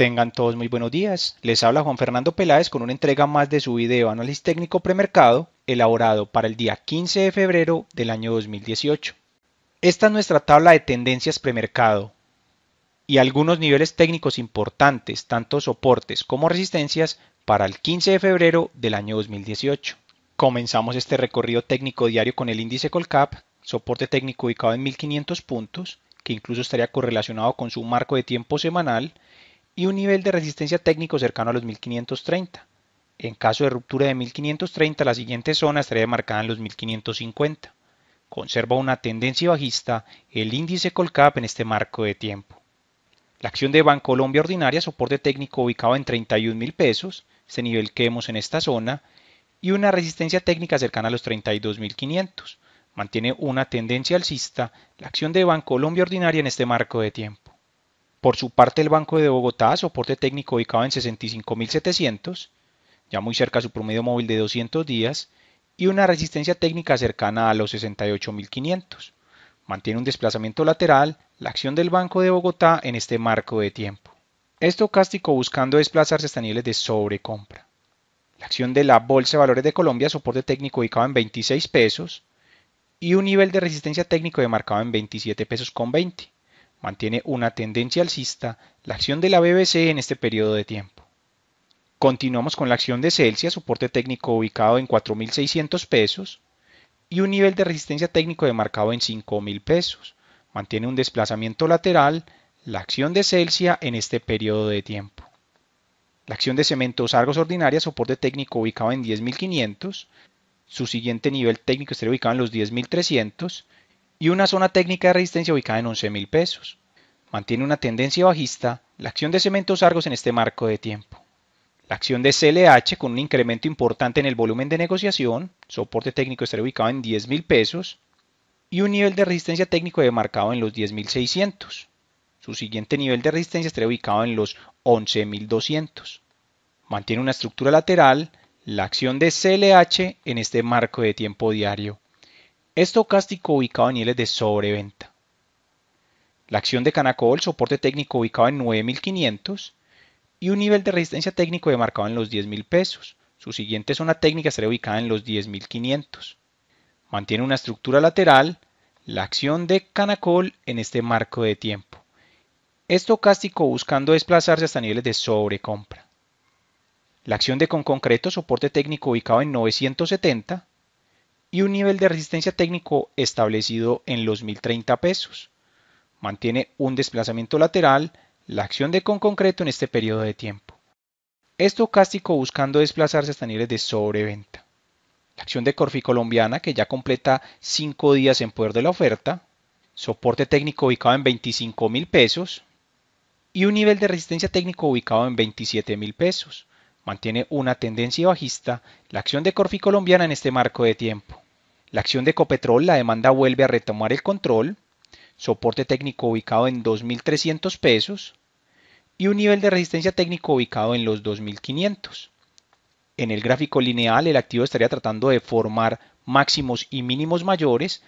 Tengan todos muy buenos días. Les habla Juan Fernando Peláez con una entrega más de su video análisis técnico premercado elaborado para el día 15 de febrero del año 2018. Esta es nuestra tabla de tendencias premercado y algunos niveles técnicos importantes, tanto soportes como resistencias, para el 15 de febrero del año 2018. Comenzamos este recorrido técnico diario con el índice Colcap, soporte técnico ubicado en 1500 puntos, que incluso estaría correlacionado con su marco de tiempo semanal, y un nivel de resistencia técnico cercano a los 1530. En caso de ruptura de 1530, la siguiente zona estaría marcada en los 1550. Conserva una tendencia bajista el índice Colcap en este marco de tiempo. La acción de Bancolombia ordinaria, soporte técnico ubicado en 31 mil pesos, este nivel que vemos en esta zona, y una resistencia técnica cercana a los 32.500. Mantiene una tendencia alcista la acción de Bancolombia ordinaria en este marco de tiempo. Por su parte, el Banco de Bogotá, soporte técnico ubicado en 65.700, ya muy cerca a su promedio móvil de 200 días, y una resistencia técnica cercana a los 68.500. Mantiene un desplazamiento lateral la acción del Banco de Bogotá en este marco de tiempo. Estocástico buscando desplazarse hasta niveles de sobrecompra. La acción de la Bolsa de Valores de Colombia, soporte técnico ubicado en 26 pesos y un nivel de resistencia técnico demarcado en 27 pesos con 20 mantiene una tendencia alcista la acción de la BBC en este periodo de tiempo. Continuamos con la acción de Celsius, soporte técnico ubicado en 4.600 pesos y un nivel de resistencia técnico demarcado en 5.000 pesos. Mantiene un desplazamiento lateral la acción de Celsius en este periodo de tiempo. La acción de cementos Argos Ordinaria, soporte técnico ubicado en 10.500, su siguiente nivel técnico estaría ubicado en los 10.300 y una zona técnica de resistencia ubicada en 11,000 pesos. Mantiene una tendencia bajista la acción de cementos Argos en este marco de tiempo. La acción de CLH con un incremento importante en el volumen de negociación, soporte técnico estaría ubicado en 10,000 pesos y un nivel de resistencia técnico marcado en los 10.600. Su siguiente nivel de resistencia estaría ubicado en los 11.200. Mantiene una estructura lateral la acción de CLH en este marco de tiempo diario Estocástico ubicado en niveles de sobreventa. La acción de Canacol, soporte técnico ubicado en 9.500 y un nivel de resistencia técnico demarcado en los 10.000 pesos. Su siguiente zona técnica será ubicada en los 10.500. Mantiene una estructura lateral, la acción de Canacol en este marco de tiempo. Estocástico buscando desplazarse hasta niveles de sobrecompra. La acción de Conconcreto, Concreto, soporte técnico ubicado en 970 y un nivel de resistencia técnico establecido en los 1030 pesos. Mantiene un desplazamiento lateral, la acción de con concreto en este periodo de tiempo. Estocástico buscando desplazarse hasta niveles de sobreventa. La acción de Corfi colombiana que ya completa 5 días en poder de la oferta. Soporte técnico ubicado en $25,000 pesos. Y un nivel de resistencia técnico ubicado en $27,000 pesos mantiene una tendencia bajista la acción de Corfi colombiana en este marco de tiempo. La acción de Copetrol, la demanda vuelve a retomar el control, soporte técnico ubicado en 2.300 pesos y un nivel de resistencia técnico ubicado en los 2.500. En el gráfico lineal el activo estaría tratando de formar máximos y mínimos mayores,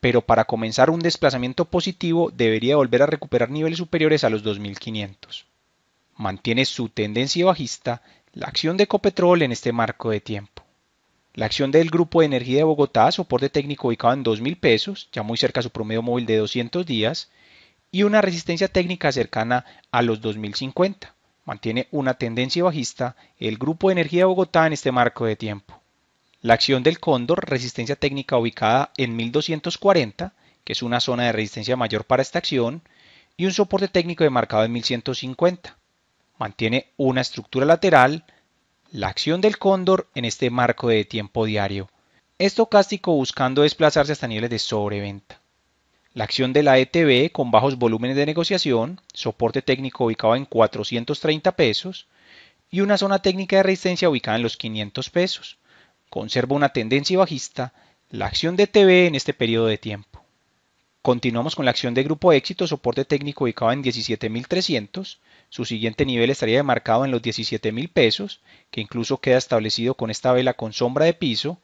pero para comenzar un desplazamiento positivo debería volver a recuperar niveles superiores a los 2.500. Mantiene su tendencia bajista la acción de Ecopetrol en este marco de tiempo. La acción del Grupo de Energía de Bogotá, soporte técnico ubicado en 2.000 pesos, ya muy cerca a su promedio móvil de 200 días, y una resistencia técnica cercana a los 2.050. Mantiene una tendencia bajista el Grupo de Energía de Bogotá en este marco de tiempo. La acción del Cóndor, resistencia técnica ubicada en 1.240, que es una zona de resistencia mayor para esta acción, y un soporte técnico demarcado en 1.150 mantiene una estructura lateral, la acción del cóndor en este marco de tiempo diario, estocástico buscando desplazarse hasta niveles de sobreventa. La acción de la ETB con bajos volúmenes de negociación, soporte técnico ubicado en 430 pesos y una zona técnica de resistencia ubicada en los 500 pesos. Conserva una tendencia bajista la acción de ETB en este periodo de tiempo. Continuamos con la acción de grupo éxito, soporte técnico ubicado en 17.300 su siguiente nivel estaría demarcado en los 17 mil pesos, que incluso queda establecido con esta vela con sombra de piso,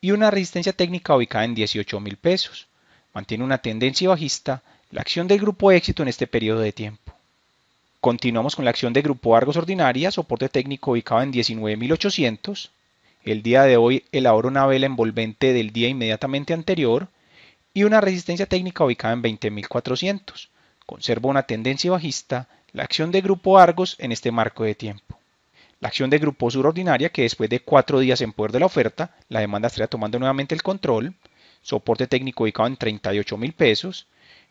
y una resistencia técnica ubicada en $18,000. mil pesos. Mantiene una tendencia bajista la acción del grupo éxito en este periodo de tiempo. Continuamos con la acción de grupo Argos Ordinaria, soporte técnico ubicado en 19.800. El día de hoy elaboró una vela envolvente del día inmediatamente anterior y una resistencia técnica ubicada en 20.400. Conserva una tendencia bajista la acción de grupo Argos en este marco de tiempo. La acción de grupo Sur Ordinaria que después de cuatro días en poder de la oferta, la demanda estaría tomando nuevamente el control, soporte técnico ubicado en 38 mil pesos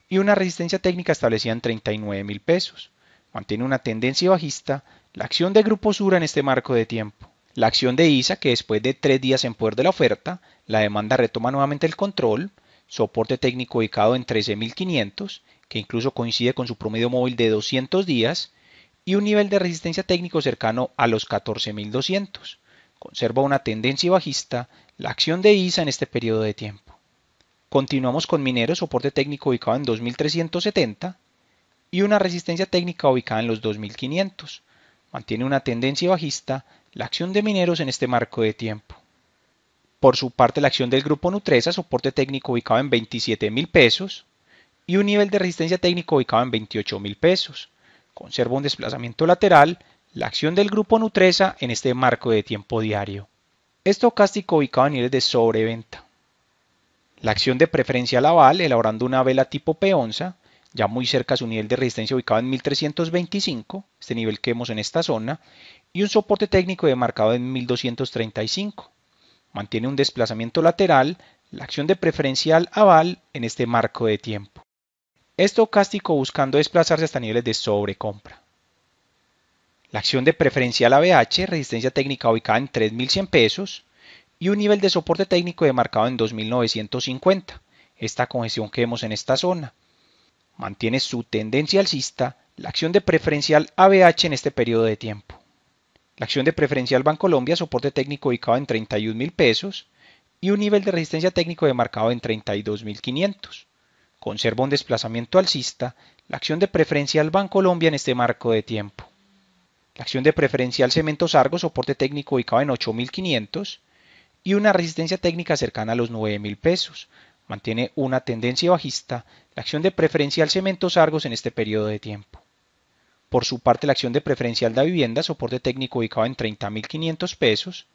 y una resistencia técnica establecida en 39 mil pesos. Mantiene una tendencia bajista la acción de grupo sur en este marco de tiempo. La acción de ISA que después de tres días en poder de la oferta, la demanda retoma nuevamente el control, soporte técnico ubicado en 13.500 que incluso coincide con su promedio móvil de 200 días, y un nivel de resistencia técnico cercano a los 14.200. Conserva una tendencia bajista la acción de ISA en este periodo de tiempo. Continuamos con Mineros, soporte técnico ubicado en 2370 y una resistencia técnica ubicada en los 2500. Mantiene una tendencia bajista la acción de Mineros en este marco de tiempo. Por su parte, la acción del grupo Nutresa, soporte técnico ubicado en 27,000 pesos, y un nivel de resistencia técnico ubicado en 28 mil pesos. Conserva un desplazamiento lateral, la acción del grupo Nutresa en este marco de tiempo diario. Estocástico ubicado en niveles de sobreventa. La acción de preferencia aval elaborando una vela tipo P ya muy cerca a su nivel de resistencia ubicado en 1325, este nivel que vemos en esta zona, y un soporte técnico demarcado en 1235. Mantiene un desplazamiento lateral, la acción de preferencial aval en este marco de tiempo estocástico buscando desplazarse hasta niveles de sobrecompra. La acción de preferencial ABH, resistencia técnica ubicada en 3.100 pesos y un nivel de soporte técnico demarcado en 2.950, esta congestión que vemos en esta zona. Mantiene su tendencia alcista la acción de preferencial ABH en este periodo de tiempo. La acción de preferencial Bancolombia, soporte técnico ubicado en 31.000 pesos y un nivel de resistencia técnico demarcado en 32.500 conserva un desplazamiento alcista la acción de preferencial Colombia en este marco de tiempo. La acción de preferencial Cementos Argos, soporte técnico ubicado en 8500 y una resistencia técnica cercana a los 9000 pesos. Mantiene una tendencia bajista la acción de preferencial Cementos Argos en este periodo de tiempo. Por su parte, la acción de preferencial da vivienda, soporte técnico ubicado en 30.500 pesos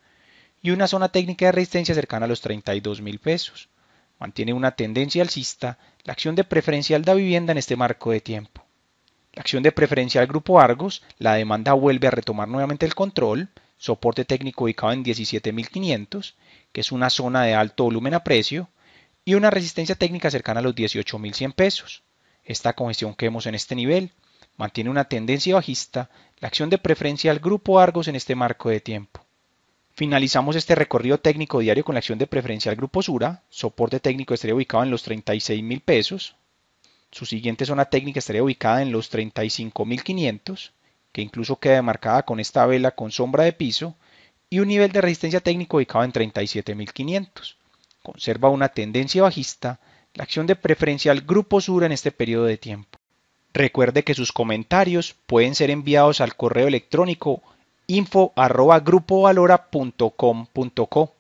y una zona técnica de resistencia cercana a los 32.000 pesos mantiene una tendencia alcista la acción de preferencial da vivienda en este marco de tiempo. La acción de preferencial Grupo Argos, la demanda vuelve a retomar nuevamente el control, soporte técnico ubicado en 17.500, que es una zona de alto volumen a precio, y una resistencia técnica cercana a los 18.100 pesos. Esta congestión que vemos en este nivel mantiene una tendencia bajista, la acción de Preferencia preferencial Grupo Argos en este marco de tiempo. Finalizamos este recorrido técnico diario con la acción de preferencial Grupo Sura. Soporte técnico estaría ubicado en los 36 mil pesos. Su siguiente zona técnica estaría ubicada en los 35 mil que incluso queda marcada con esta vela con sombra de piso. Y un nivel de resistencia técnico ubicado en $37,500. Conserva una tendencia bajista la acción de preferencial Grupo Sura en este periodo de tiempo. Recuerde que sus comentarios pueden ser enviados al correo electrónico info info.grupovalora.com.co.